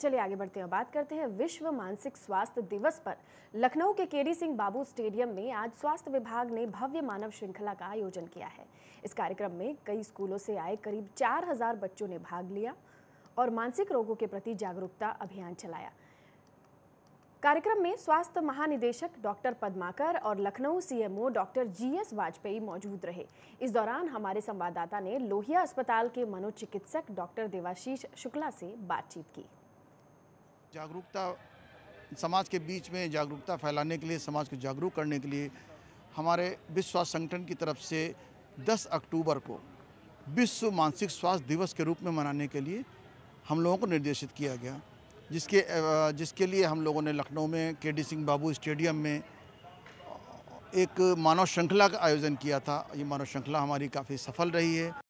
चलिए आगे बढ़ते हैं बात करते हैं विश्व मानसिक स्वास्थ्य दिवस पर लखनऊ के केडी सिंह बाबू स्टेडियम में आज स्वास्थ्य विभाग ने भव्य मानव श्रृंखला का आयोजन किया है इस कार्यक्रम में कई स्कूलों से आए करीब 4000 बच्चों ने भाग लिया और मानसिक रोगों के प्रति जागरूकता अभियान चलाया कार्यक्रम में स्वास्थ्य महानिदेशक डॉक्टर पद्माकर और Lucknow CMO doctor G S मौजूद रहे इस दौरान हमारे संवाददाता ने लोहिया अस्पताल के मनोचिकित्सक डॉक्टर देवाशीष शुक्ला से बातचीत की जागरूकता समाज के बीच में जागरूकता फैलाने के लिए समाज को जागरूक करने के लिए हमारे विश्व स्वास्थ्य संगठन की तरफ से 10 अक्टूबर को विश्व मानसिक स्वास्थ्य दिवस के रूप में मनाने के लिए हम लोगों को निर्देशित किया गया जिसके जिसके लिए हम लोगों ने लखनऊ में के डी सिंह बाबू स्टेडियम में एक मानव श्रृंखला का आयोजन किया था ये मानव श्रृंखला हमारी काफ़ी सफल रही है